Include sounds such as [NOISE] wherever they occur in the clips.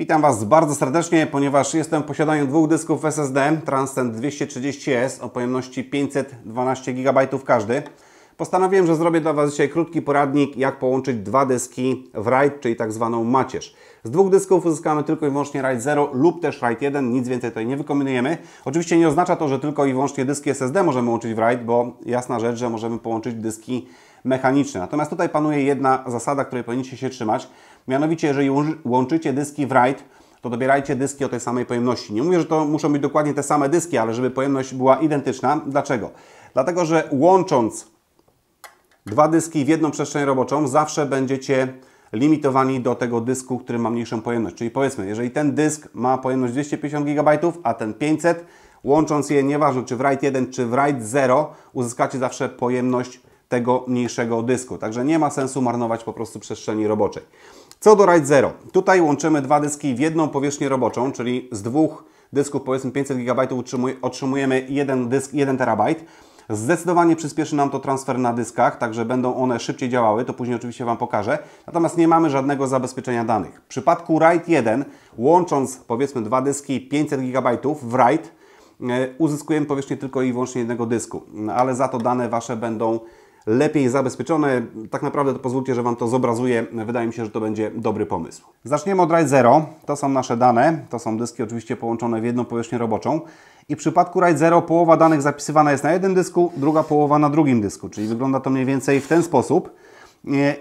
Witam Was bardzo serdecznie, ponieważ jestem w posiadaniu dwóch dysków SSD Transcend 230S o pojemności 512 GB każdy. Postanowiłem, że zrobię dla Was dzisiaj krótki poradnik, jak połączyć dwa dyski w RAID, czyli tak zwaną macierz. Z dwóch dysków uzyskamy tylko i wyłącznie RAID 0 lub też RAID 1, nic więcej tutaj nie wykombinujemy. Oczywiście nie oznacza to, że tylko i wyłącznie dyski SSD możemy łączyć w RAID, bo jasna rzecz, że możemy połączyć dyski mechaniczny. Natomiast tutaj panuje jedna zasada, której powinniście się trzymać. Mianowicie, jeżeli łączycie dyski w RAID, to dobierajcie dyski o tej samej pojemności. Nie mówię, że to muszą być dokładnie te same dyski, ale żeby pojemność była identyczna. Dlaczego? Dlatego, że łącząc dwa dyski w jedną przestrzeń roboczą, zawsze będziecie limitowani do tego dysku, który ma mniejszą pojemność. Czyli powiedzmy, jeżeli ten dysk ma pojemność 250 GB, a ten 500, łącząc je, nieważne czy w RAID 1, czy w RAID 0, uzyskacie zawsze pojemność tego mniejszego dysku. Także nie ma sensu marnować po prostu przestrzeni roboczej. Co do RAID 0, tutaj łączymy dwa dyski w jedną powierzchnię roboczą, czyli z dwóch dysków powiedzmy 500 GB otrzymujemy jeden dysk 1 TB. Zdecydowanie przyspieszy nam to transfer na dyskach, także będą one szybciej działały, to później oczywiście Wam pokażę. Natomiast nie mamy żadnego zabezpieczenia danych. W przypadku RAID 1, łącząc powiedzmy dwa dyski 500 GB w RAID, e, uzyskujemy powierzchnię tylko i wyłącznie jednego dysku, ale za to dane Wasze będą lepiej zabezpieczone. Tak naprawdę to pozwólcie, że Wam to zobrazuję. Wydaje mi się, że to będzie dobry pomysł. Zaczniemy od Ride Zero. To są nasze dane. To są dyski oczywiście połączone w jedną powierzchnię roboczą. I w przypadku Ride Zero połowa danych zapisywana jest na jednym dysku, druga połowa na drugim dysku. Czyli wygląda to mniej więcej w ten sposób.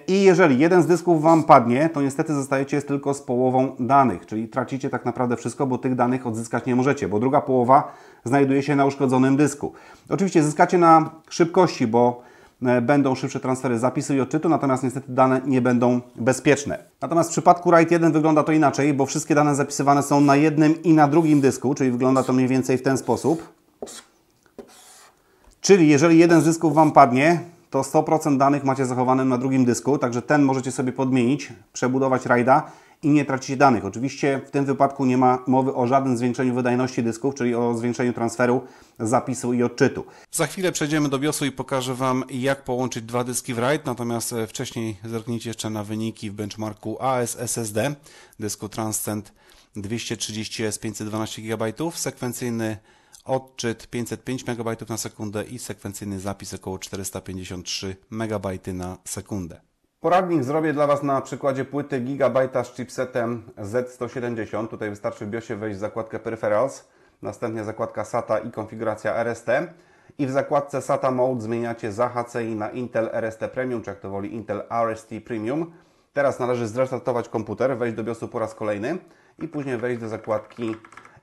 I jeżeli jeden z dysków Wam padnie, to niestety zostajecie tylko z połową danych, czyli tracicie tak naprawdę wszystko, bo tych danych odzyskać nie możecie, bo druga połowa znajduje się na uszkodzonym dysku. Oczywiście zyskacie na szybkości, bo E, będą szybsze transfery zapisu i odczytu, natomiast niestety dane nie będą bezpieczne. Natomiast w przypadku RAID 1 wygląda to inaczej, bo wszystkie dane zapisywane są na jednym i na drugim dysku, czyli wygląda to mniej więcej w ten sposób. Czyli jeżeli jeden z dysków Wam padnie, to 100% danych macie zachowanym na drugim dysku, także ten możecie sobie podmienić, przebudować RAIDa i nie tracicie danych. Oczywiście w tym wypadku nie ma mowy o żadnym zwiększeniu wydajności dysków, czyli o zwiększeniu transferu zapisu i odczytu. Za chwilę przejdziemy do BIOSu i pokażę Wam jak połączyć dwa dyski w RAID, natomiast e, wcześniej zerknijcie jeszcze na wyniki w benchmarku AS SSD dysku Transcend 230S 512 GB, sekwencyjny odczyt 505 MB na sekundę i sekwencyjny zapis około 453 MB na sekundę. Poradnik zrobię dla Was na przykładzie płyty gigabyte z chipsetem Z170. Tutaj wystarczy w BIOSie wejść w zakładkę Peripherals, następnie zakładka SATA i konfiguracja RST. I w zakładce SATA Mode zmieniacie z HCI na Intel RST Premium, czy jak to woli Intel RST Premium. Teraz należy zrestartować komputer, wejść do BIOSu po raz kolejny i później wejść do zakładki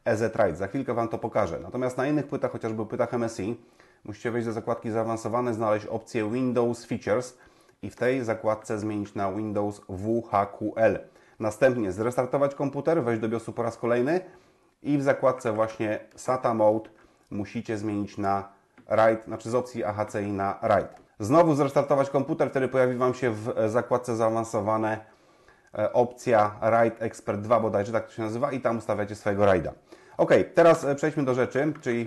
EZ Ride. Za chwilkę Wam to pokażę. Natomiast na innych płytach, chociażby płytach MSI, musicie wejść do zakładki zaawansowane, znaleźć opcję Windows Features – i w tej zakładce zmienić na Windows WHQL. Następnie zrestartować komputer, wejść do BIOSu po raz kolejny i w zakładce właśnie SATA Mode musicie zmienić na RAID, znaczy z opcji AHCI na RAID. Znowu zrestartować komputer, wtedy pojawi Wam się w zakładce zaawansowane e, opcja RAID Expert 2 bodajże, tak to się nazywa i tam ustawiacie swojego RAIDa. Ok, teraz e, przejdźmy do rzeczy, czyli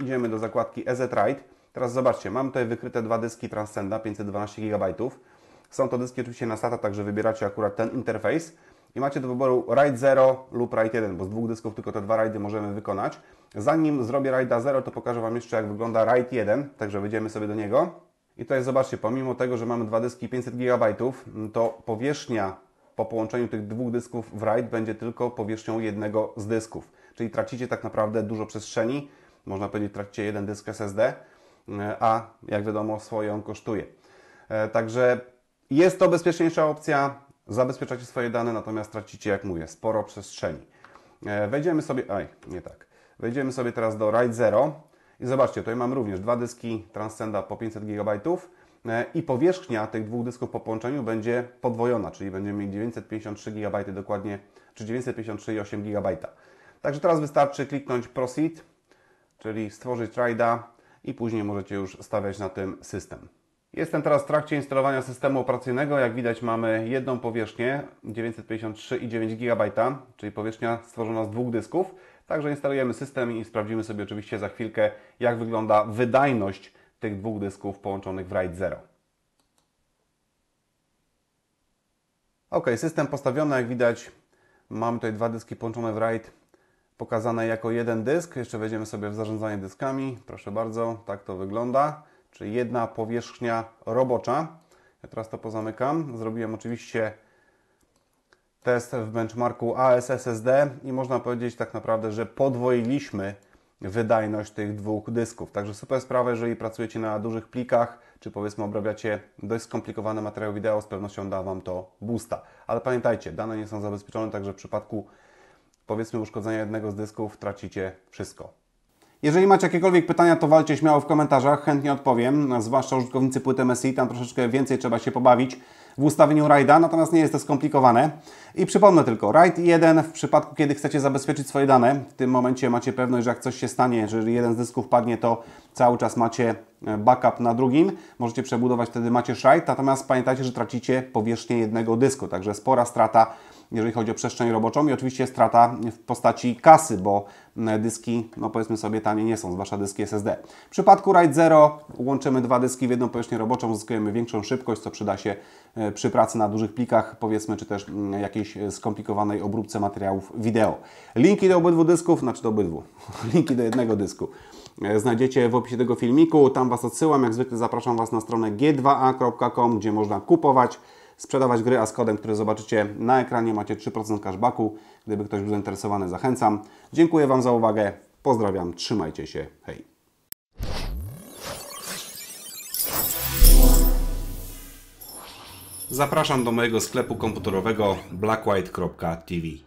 e, idziemy do zakładki EZ RAID Teraz zobaczcie, mam tutaj wykryte dwa dyski Transcenda 512 GB. Są to dyski oczywiście na SATA, także wybieracie akurat ten interfejs i macie do wyboru RAID 0 lub RAID 1, bo z dwóch dysków tylko te dwa RAIDy możemy wykonać. Zanim zrobię RAID 0, to pokażę Wam jeszcze jak wygląda RAID 1, także wyjdziemy sobie do niego. I tutaj zobaczcie, pomimo tego, że mamy dwa dyski 500 GB, to powierzchnia po połączeniu tych dwóch dysków w RAID będzie tylko powierzchnią jednego z dysków. Czyli tracicie tak naprawdę dużo przestrzeni, można powiedzieć tracicie jeden dysk SSD, a jak wiadomo swoją kosztuje. E, także jest to bezpieczniejsza opcja, zabezpieczacie swoje dane, natomiast tracicie, jak mówię, sporo przestrzeni. E, wejdziemy sobie, aj, nie tak. Wejdziemy sobie teraz do RAID 0 i zobaczcie, tutaj mam również dwa dyski Transcenda po 500 GB e, i powierzchnia tych dwóch dysków po połączeniu będzie podwojona, czyli będziemy mieć 953 GB dokładnie, czy 953,8 GB. Także teraz wystarczy kliknąć Proceed, czyli stworzyć RAIDa, i później możecie już stawiać na tym system. Jestem teraz w trakcie instalowania systemu operacyjnego. Jak widać mamy jedną powierzchnię 953,9 GB, czyli powierzchnia stworzona z dwóch dysków. Także instalujemy system i sprawdzimy sobie oczywiście za chwilkę, jak wygląda wydajność tych dwóch dysków połączonych w RAID 0. Ok, system postawiony, jak widać mamy tutaj dwa dyski połączone w RAID pokazane jako jeden dysk. Jeszcze wejdziemy sobie w zarządzanie dyskami. Proszę bardzo, tak to wygląda. Czyli jedna powierzchnia robocza. Ja teraz to pozamykam. Zrobiłem oczywiście test w benchmarku AS SSD i można powiedzieć tak naprawdę, że podwoiliśmy wydajność tych dwóch dysków. Także super sprawa, jeżeli pracujecie na dużych plikach, czy powiedzmy obrabiacie dość skomplikowane materiały wideo, z pewnością da Wam to boosta. Ale pamiętajcie, dane nie są zabezpieczone, także w przypadku powiedzmy uszkodzenia jednego z dysków tracicie wszystko. Jeżeli macie jakiekolwiek pytania, to walcie śmiało w komentarzach, chętnie odpowiem, zwłaszcza użytkownicy płyty MSI, tam troszeczkę więcej trzeba się pobawić w ustawieniu RAIDa, natomiast nie jest to skomplikowane. I przypomnę tylko, RAID 1 w przypadku, kiedy chcecie zabezpieczyć swoje dane, w tym momencie macie pewność, że jak coś się stanie, jeżeli jeden z dysków padnie, to cały czas macie e, backup na drugim, możecie przebudować, wtedy macie RAID, natomiast pamiętajcie, że tracicie powierzchnię jednego dysku, także spora strata jeżeli chodzi o przestrzeń roboczą i oczywiście strata w postaci kasy, bo mm, dyski, no powiedzmy sobie, tanie nie są, zwłaszcza dyski SSD. W przypadku RAID 0 łączymy dwa dyski w jedną powierzchnię roboczą, uzyskujemy większą szybkość, co przyda się e, przy pracy na dużych plikach, powiedzmy, czy też mm, jakiejś e, skomplikowanej obróbce materiałów wideo. Linki do obydwu dysków, znaczy do obydwu, [LAUGHS] linki do jednego dysku e, znajdziecie w opisie tego filmiku. Tam Was odsyłam. Jak zwykle zapraszam Was na stronę g2a.com, gdzie można kupować sprzedawać gry, a z kodem, który zobaczycie na ekranie macie 3% cashbacku. Gdyby ktoś był zainteresowany, zachęcam. Dziękuję Wam za uwagę, pozdrawiam, trzymajcie się, hej! Zapraszam do mojego sklepu komputerowego blackwhite.tv.